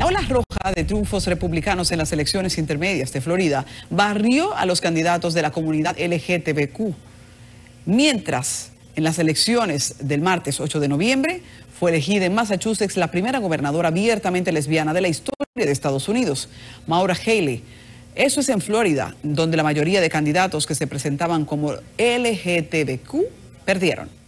La ola roja de triunfos republicanos en las elecciones intermedias de Florida barrió a los candidatos de la comunidad LGTBQ, mientras en las elecciones del martes 8 de noviembre fue elegida en Massachusetts la primera gobernadora abiertamente lesbiana de la historia de Estados Unidos, Maura Haley. Eso es en Florida, donde la mayoría de candidatos que se presentaban como LGTBQ perdieron.